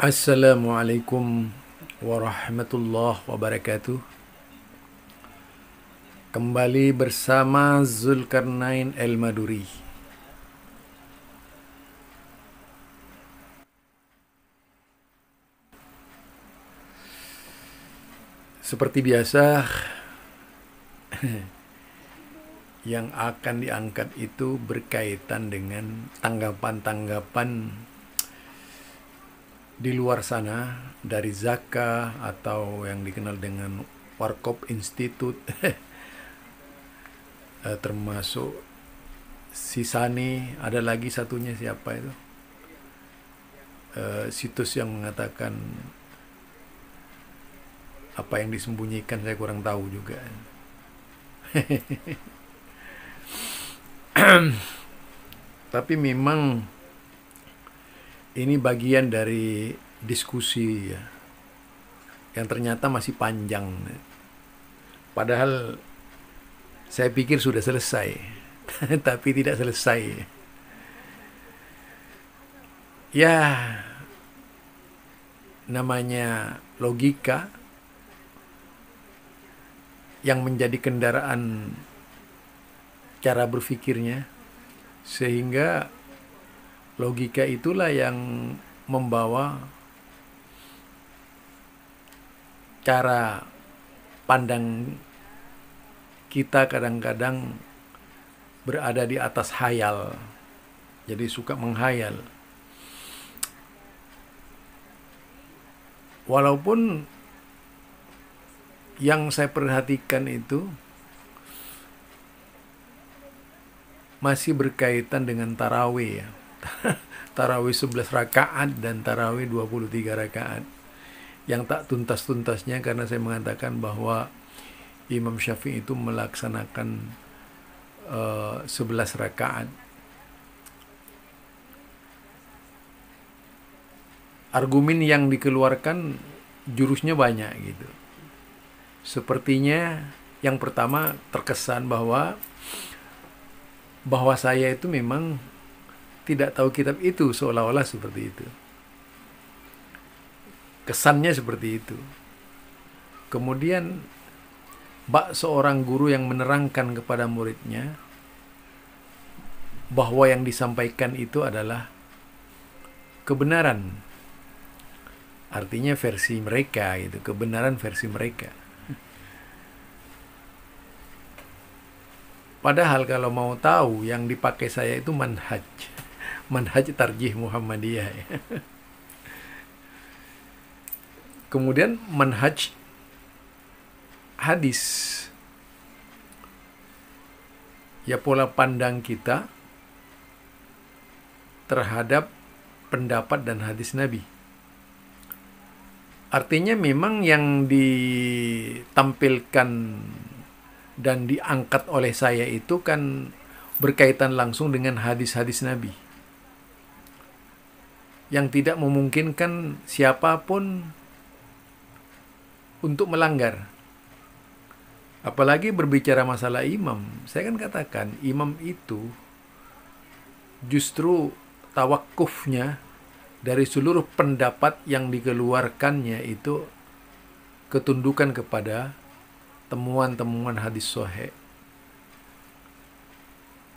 Assalamualaikum warahmatullahi wabarakatuh. Kembali bersama Zulkarnain El Maduri. Seperti biasa, yang akan diangkat itu berkaitan dengan tanggapan-tanggapan di luar sana dari Zaka atau yang dikenal dengan Warkop Institute eh, termasuk Sisani ada lagi satunya siapa itu eh, situs yang mengatakan apa yang disembunyikan saya kurang tahu juga tapi memang ini bagian dari diskusi ya, yang ternyata masih panjang. Padahal saya pikir sudah selesai, tapi tidak selesai. Ya, namanya logika yang menjadi kendaraan cara berpikirnya sehingga Logika itulah yang membawa cara pandang kita kadang-kadang berada di atas hayal. Jadi suka menghayal. Walaupun yang saya perhatikan itu masih berkaitan dengan tarawih ya. tarawih 11 rakaat dan tarawih 23 rakaat yang tak tuntas-tuntasnya karena saya mengatakan bahwa Imam Syafi'i itu melaksanakan uh, eh, 11 rakaat argumen yang dikeluarkan jurusnya banyak gitu sepertinya yang pertama terkesan bahwa bahwa saya itu memang tidak tahu kitab itu seolah-olah seperti itu. Kesannya seperti itu. Kemudian bak seorang guru yang menerangkan kepada muridnya bahwa yang disampaikan itu adalah kebenaran. Artinya versi mereka itu kebenaran versi mereka. Padahal kalau mau tahu yang dipakai saya itu manhaj manhaj tarjih Muhammadiyah kemudian manhaj hadis ya pola pandang kita terhadap pendapat dan hadis Nabi artinya memang yang ditampilkan dan diangkat oleh saya itu kan berkaitan langsung dengan hadis-hadis Nabi yang tidak memungkinkan siapapun untuk melanggar. Apalagi berbicara masalah imam, saya kan katakan imam itu justru tawakufnya dari seluruh pendapat yang dikeluarkannya itu ketundukan kepada temuan-temuan hadis sohe.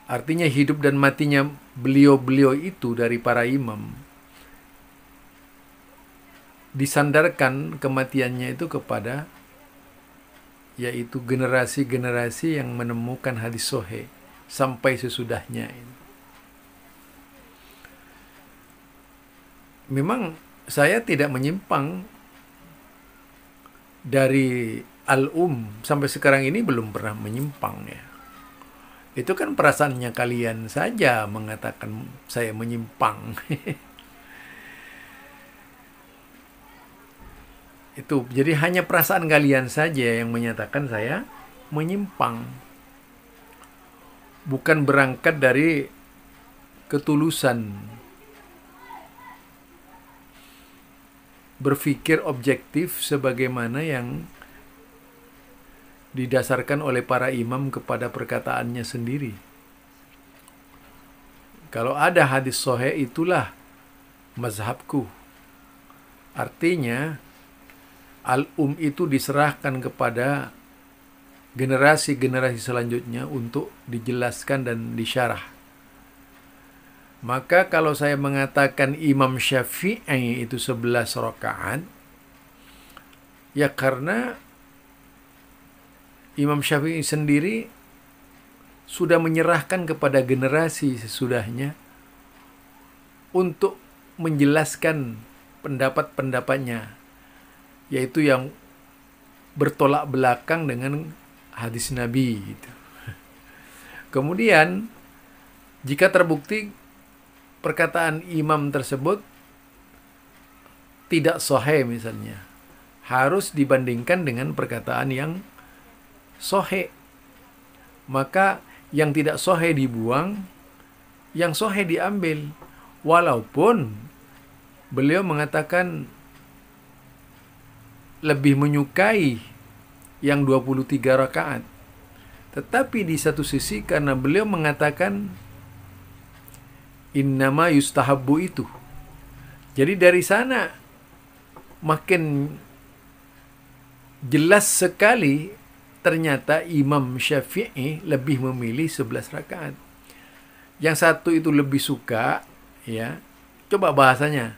Artinya hidup dan matinya beliau-beliau itu dari para imam disandarkan kematiannya itu kepada yaitu generasi-generasi yang menemukan hadis sohe sampai sesudahnya. Memang saya tidak menyimpang dari al-um sampai sekarang ini belum pernah menyimpang ya. Itu kan perasaannya kalian saja mengatakan saya menyimpang. Itu jadi hanya perasaan kalian saja yang menyatakan saya menyimpang. Bukan berangkat dari ketulusan. Berpikir objektif sebagaimana yang didasarkan oleh para imam kepada perkataannya sendiri. Kalau ada hadis sohe itulah mazhabku. Artinya, al-um itu diserahkan kepada generasi-generasi selanjutnya untuk dijelaskan dan disyarah. Maka kalau saya mengatakan Imam Syafi'i itu 11 rakaat, ya karena Imam Syafi'i sendiri sudah menyerahkan kepada generasi sesudahnya untuk menjelaskan pendapat-pendapatnya yaitu yang bertolak belakang dengan hadis Nabi gitu. Kemudian jika terbukti perkataan imam tersebut tidak sohe misalnya harus dibandingkan dengan perkataan yang sohe maka yang tidak sohe dibuang yang sohe diambil walaupun beliau mengatakan lebih menyukai yang 23 rakaat. Tetapi di satu sisi karena beliau mengatakan innama yustahabbu itu. Jadi dari sana makin jelas sekali ternyata Imam Syafi'i lebih memilih 11 rakaat. Yang satu itu lebih suka ya. Coba bahasanya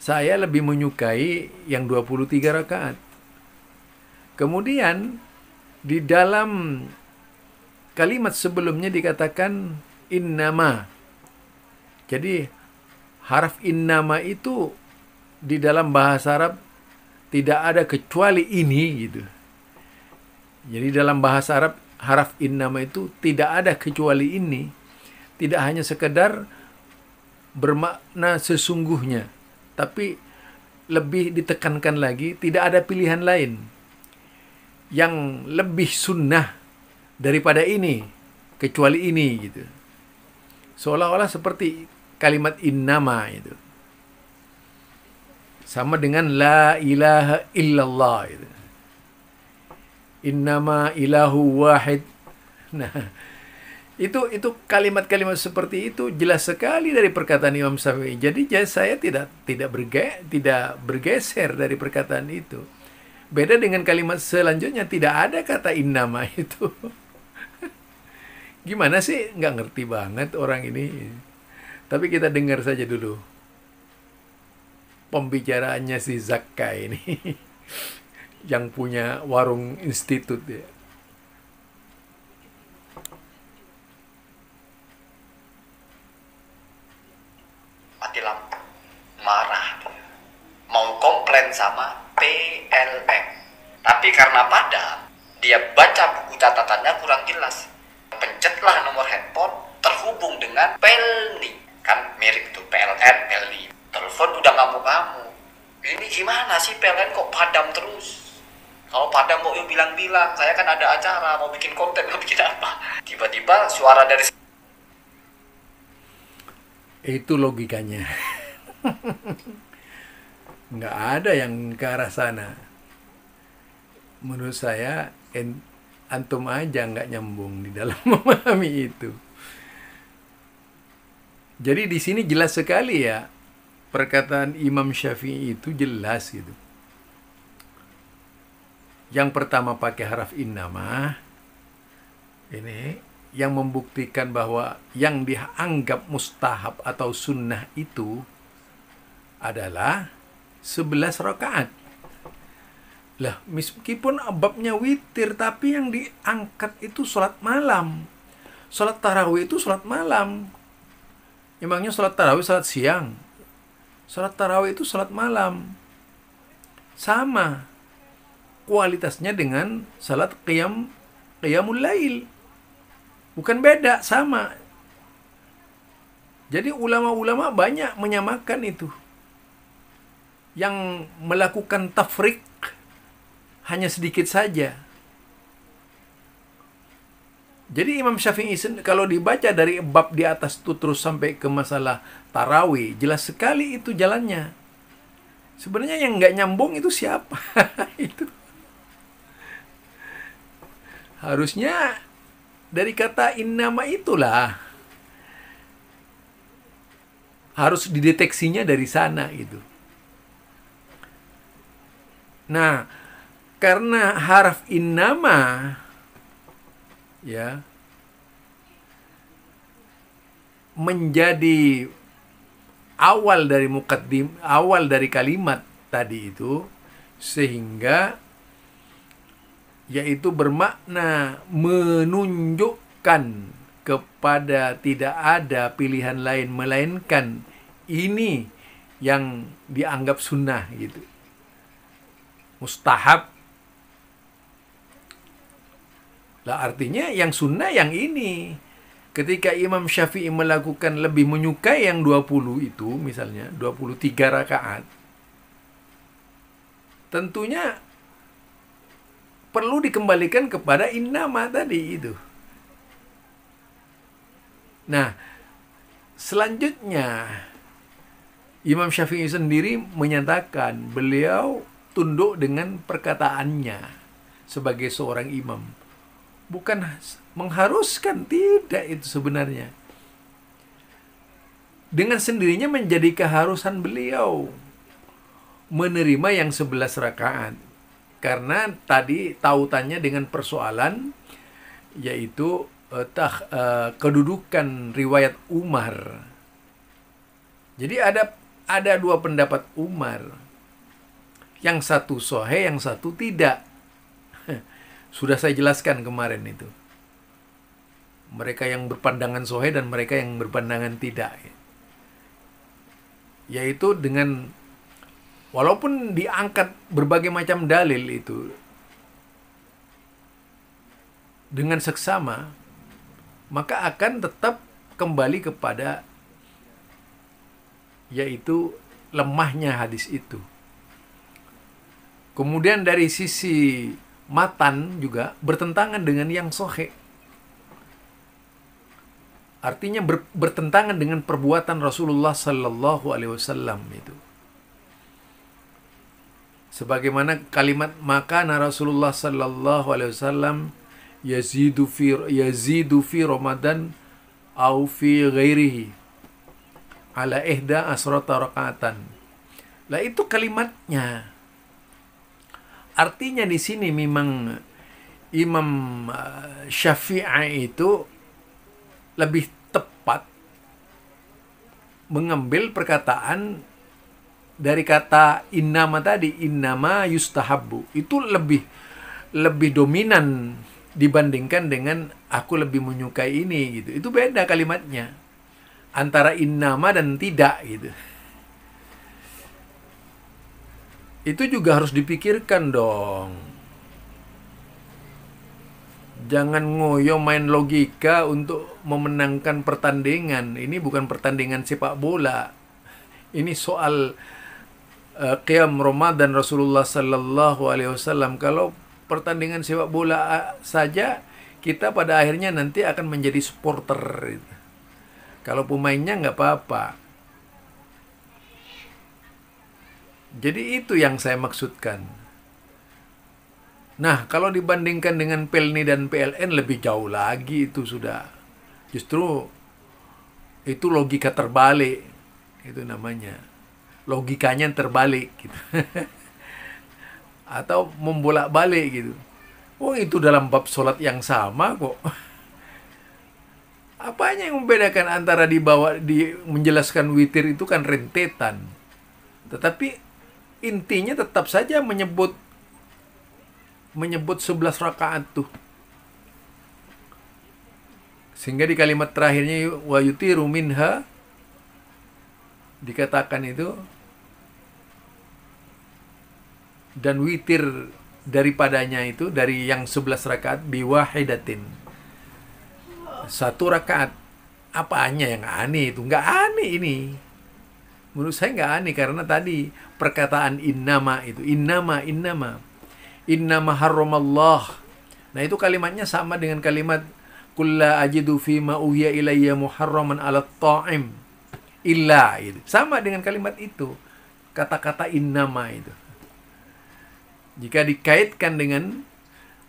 saya lebih menyukai yang 23 rakaat. Kemudian di dalam kalimat sebelumnya dikatakan innama. Jadi harf innama itu di dalam bahasa Arab tidak ada kecuali ini gitu. Jadi dalam bahasa Arab harf innama itu tidak ada kecuali ini. Tidak hanya sekedar bermakna sesungguhnya tapi lebih ditekankan lagi, tidak ada pilihan lain yang lebih sunnah daripada ini, kecuali ini gitu. Seolah-olah seperti kalimat innama itu. Sama dengan la ilaha illallah itu. Innama ilahu wahid. Nah, itu itu kalimat-kalimat seperti itu jelas sekali dari perkataan Imam Syafi'i. Jadi saya tidak tidak berge, tidak bergeser dari perkataan itu. Beda dengan kalimat selanjutnya tidak ada kata innama itu. Gimana sih nggak ngerti banget orang ini. Tapi kita dengar saja dulu pembicaraannya si Zakka ini yang punya warung institut ya. plan sama PLM. Tapi karena pada dia baca buku catatannya kurang jelas. Pencetlah nomor handphone terhubung dengan Pelni. Kan mirip tuh PLN, Pelni. Telepon udah kamu-kamu. Ini gimana sih PLN kok padam terus? kalau pada mau yuk bilang-bilang saya kan ada acara mau bikin konten mau bikin apa tiba-tiba suara dari itu logikanya nggak ada yang ke arah sana. Menurut saya, antum aja nggak nyambung di dalam memahami itu. Jadi di sini jelas sekali ya perkataan Imam Syafi'i itu jelas gitu. Yang pertama pakai haraf innama ini yang membuktikan bahwa yang dianggap mustahab atau sunnah itu adalah 11 rakaat. Lah, meskipun ababnya witir, tapi yang diangkat itu salat malam. salat tarawih itu salat malam. Emangnya salat tarawih salat siang? salat tarawih itu salat malam. Sama kualitasnya dengan salat qiyam, qiyamul lail. Bukan beda, sama. Jadi ulama-ulama banyak menyamakan itu yang melakukan tafrik hanya sedikit saja. Jadi Imam Syafi'i kalau dibaca dari bab di atas itu terus sampai ke masalah tarawih, jelas sekali itu jalannya. Sebenarnya yang nggak nyambung itu siapa? itu harusnya dari kata innama itulah harus dideteksinya dari sana itu. Nah, karena harf innama ya menjadi awal dari mukaddim, awal dari kalimat tadi itu sehingga yaitu bermakna menunjukkan kepada tidak ada pilihan lain melainkan ini yang dianggap sunnah gitu mustahab lah artinya yang sunnah yang ini ketika Imam Syafi'i melakukan lebih menyukai yang 20 itu misalnya 23 rakaat tentunya perlu dikembalikan kepada innama tadi itu nah selanjutnya Imam Syafi'i sendiri menyatakan beliau tunduk dengan perkataannya sebagai seorang imam. Bukan mengharuskan, tidak itu sebenarnya. Dengan sendirinya menjadi keharusan beliau menerima yang sebelas rakaat. Karena tadi tautannya dengan persoalan yaitu eh, tah, eh, kedudukan riwayat Umar. Jadi ada ada dua pendapat Umar yang satu sohe, yang satu tidak. Sudah saya jelaskan kemarin itu. Mereka yang berpandangan sohe dan mereka yang berpandangan tidak. Ya. Yaitu dengan walaupun diangkat berbagai macam dalil itu dengan seksama maka akan tetap kembali kepada yaitu lemahnya hadis itu Kemudian dari sisi matan juga bertentangan dengan yang sohe. Artinya ber, bertentangan dengan perbuatan Rasulullah Sallallahu Alaihi Wasallam itu. Sebagaimana kalimat maka Rasulullah Sallallahu Alaihi Wasallam yazidu fi yazidu fi Ramadan au fi ghairihi ala ihda asrata rakaatan. Lah itu kalimatnya. Artinya di sini memang Imam uh, Syafi'i itu lebih tepat mengambil perkataan dari kata innama tadi innama yustahabu itu lebih lebih dominan dibandingkan dengan aku lebih menyukai ini gitu itu beda kalimatnya antara innama dan tidak gitu itu juga harus dipikirkan dong. Jangan ngoyo main logika untuk memenangkan pertandingan. Ini bukan pertandingan sepak bola. Ini soal uh, qiyam Ramadan Rasulullah sallallahu alaihi wasallam. Kalau pertandingan sepak bola eh, saja kita pada akhirnya nanti akan menjadi supporter. Kalau pemainnya nggak apa-apa Jadi itu yang saya maksudkan. Nah, kalau dibandingkan dengan Pelni dan PLN lebih jauh lagi itu sudah. Justru itu logika terbalik itu namanya. Logikanya terbalik gitu. Atau membolak-balik gitu. Oh, itu dalam bab sholat yang sama kok. Apanya yang membedakan antara dibawa di menjelaskan witir itu kan rentetan. Tetapi intinya tetap saja menyebut menyebut 11 rakaat tuh. Sehingga di kalimat terakhirnya wa yutiru minha dikatakan itu dan witir daripadanya itu dari yang sebelas rakaat biwahidatin. Satu rakaat apa hanya yang aneh itu nggak aneh ini Menurut saya nggak aneh karena tadi perkataan innama itu innama innama innama haramallah Nah itu kalimatnya sama dengan kalimat kulla ajidu fi ma uhiya ilayya muharraman ala ta'im illa itu. Sama dengan kalimat itu kata-kata innama itu. Jika dikaitkan dengan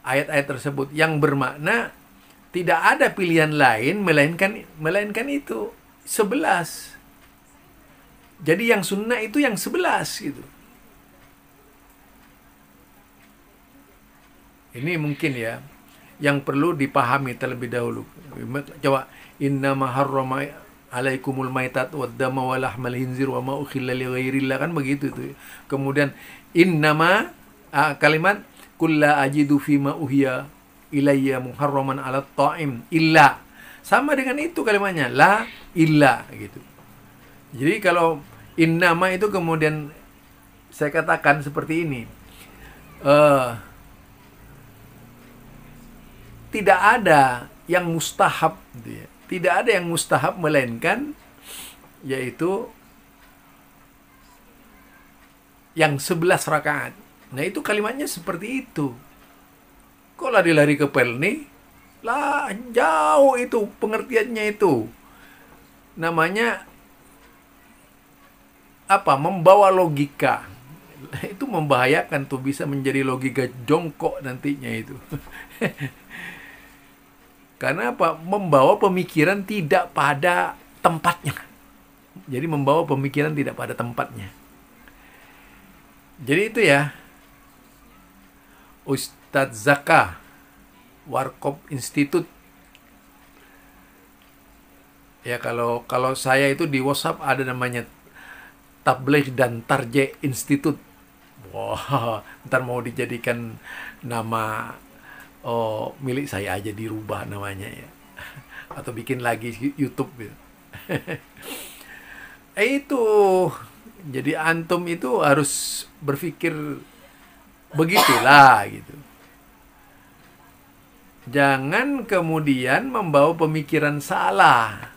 ayat-ayat tersebut yang bermakna tidak ada pilihan lain melainkan melainkan itu. 11 jadi yang sunnah itu yang sebelas gitu. Ini mungkin ya yang perlu dipahami terlebih dahulu. Coba inna maharrama alaikumul maitat wad dama wa lahmal hinzir wa ma ukhilla li ghairillah kan begitu itu. Ya. Kemudian inna ah, kalimat kulla ajidu ma uhiya ilayya muharraman ala ta'im illa sama dengan itu kalimatnya la illa gitu. Jadi kalau Innama itu kemudian saya katakan seperti ini. Uh, tidak ada yang mustahab gitu ya. Tidak ada yang mustahab melainkan yaitu yang sebelas rakaat. Nah, itu kalimatnya seperti itu. Kok lari-lari ke pelni? Lah, jauh itu pengertiannya itu. Namanya apa membawa logika itu membahayakan tuh bisa menjadi logika jongkok nantinya itu karena apa membawa pemikiran tidak pada tempatnya jadi membawa pemikiran tidak pada tempatnya jadi itu ya Ustadz Zaka Warkop Institute ya kalau kalau saya itu di WhatsApp ada namanya Tabligh dan Tarje Institute. Wah, wow, ntar mau dijadikan nama oh, milik saya aja dirubah namanya ya. Atau bikin lagi YouTube gitu. eh, itu. Jadi antum itu harus berpikir begitulah gitu. Jangan kemudian membawa pemikiran salah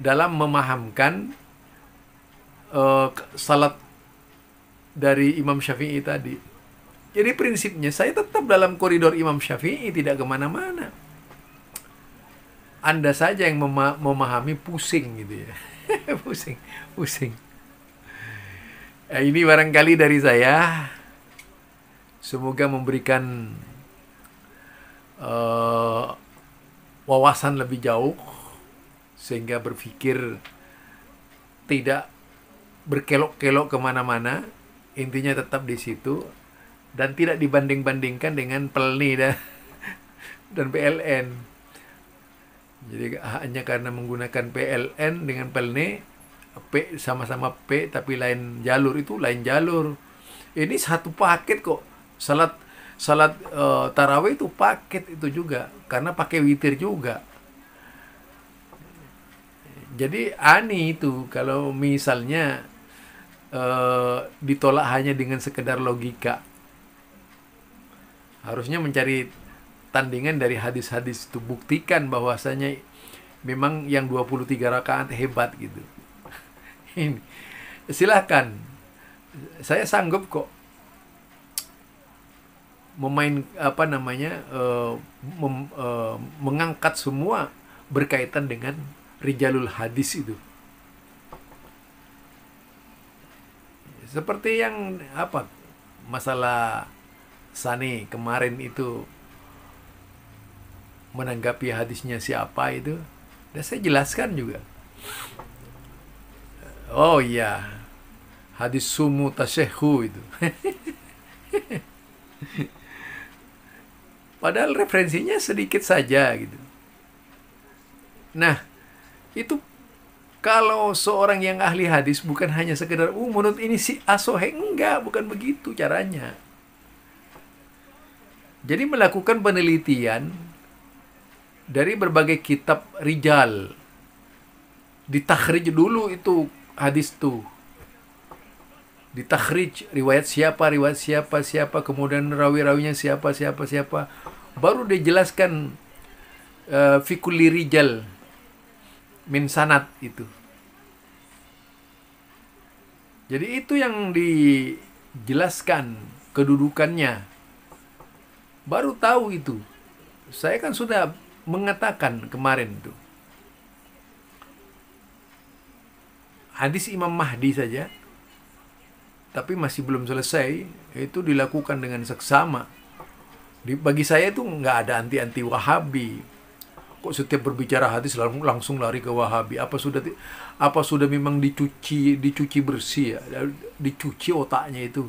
dalam memahamkan uh, salat dari Imam Syafi'i tadi. Jadi prinsipnya saya tetap dalam koridor Imam Syafi'i tidak kemana-mana. Anda saja yang mema memahami pusing gitu ya. pusing, pusing. Ya, ini barangkali dari saya. Semoga memberikan uh, wawasan lebih jauh sehingga berpikir tidak berkelok-kelok kemana-mana intinya tetap di situ dan tidak dibanding-bandingkan dengan Pelni dan, dan PLN. Jadi hanya karena menggunakan PLN dengan Pelni P sama-sama P tapi lain jalur itu lain jalur. Ini satu paket kok. Salat salat e, tarawih itu paket itu juga karena pakai witir juga. Jadi ani itu kalau misalnya uh, ditolak hanya dengan sekedar logika, harusnya mencari tandingan dari hadis-hadis itu buktikan bahwasanya memang yang 23 rakaat hebat gitu. Ini silahkan, saya sanggup kok memain apa namanya uh, mem, uh, mengangkat semua berkaitan dengan rijalul hadis itu. Seperti yang apa masalah Sani kemarin itu menanggapi hadisnya siapa itu, dan saya jelaskan juga. Oh iya, hadis sumu tasehu itu. Padahal referensinya sedikit saja gitu. Nah, itu kalau seorang yang ahli hadis bukan hanya sekedar uh menurut ini si asohe enggak bukan begitu caranya jadi melakukan penelitian dari berbagai kitab rijal ditakhrij dulu itu hadis tuh ditakhrij riwayat siapa riwayat siapa siapa kemudian rawi-rawinya siapa siapa siapa baru dijelaskan uh, eh, fikul rijal min sanat itu. Jadi itu yang dijelaskan kedudukannya. Baru tahu itu. Saya kan sudah mengatakan kemarin itu Hadis Imam Mahdi saja tapi masih belum selesai itu dilakukan dengan seksama. bagi saya itu nggak ada anti-anti Wahabi, kok setiap berbicara hadis langsung langsung lari ke Wahabi? Apa sudah apa sudah memang dicuci dicuci bersih ya? Dicuci otaknya itu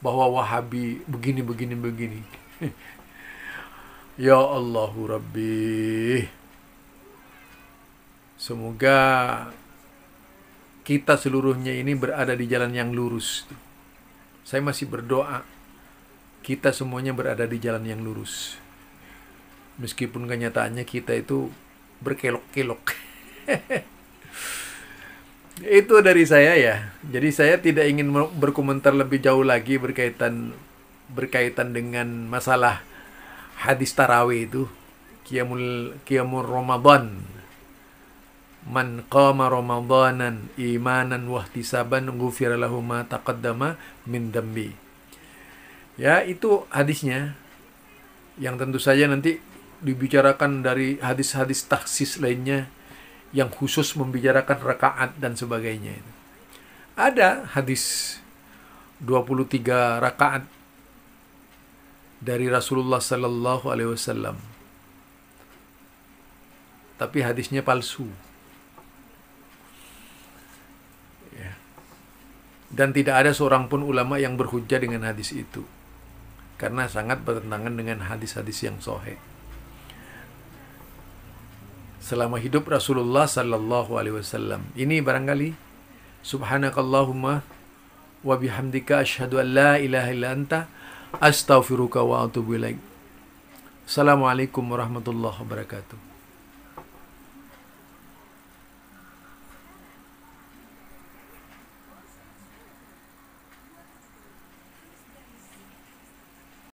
bahwa Wahabi begini begini begini. ya Allahu Rabbi. Semoga kita seluruhnya ini berada di jalan yang lurus. Saya masih berdoa kita semuanya berada di jalan yang lurus meskipun kenyataannya kita itu berkelok-kelok. itu dari saya ya. Jadi saya tidak ingin berkomentar lebih jauh lagi berkaitan berkaitan dengan masalah hadis tarawih itu qiyamul qiyamul ramadan man qama ramadanan imanan wahtisaban ghufira lahu ma taqaddama min dambi ya itu hadisnya yang tentu saja nanti dibicarakan dari hadis-hadis taksis lainnya yang khusus membicarakan rakaat dan sebagainya. Ada hadis 23 rakaat dari Rasulullah Sallallahu Alaihi Wasallam, tapi hadisnya palsu. Ya. Dan tidak ada seorang pun ulama yang berhujah dengan hadis itu. Karena sangat bertentangan dengan hadis-hadis yang soheh selama hidup Rasulullah sallallahu alaihi wasallam. Ini barangkali subhanakallahumma wa bihamdika asyhadu an la ilaha illa anta astaghfiruka wa atubu ilaik. Assalamualaikum warahmatullahi wabarakatuh.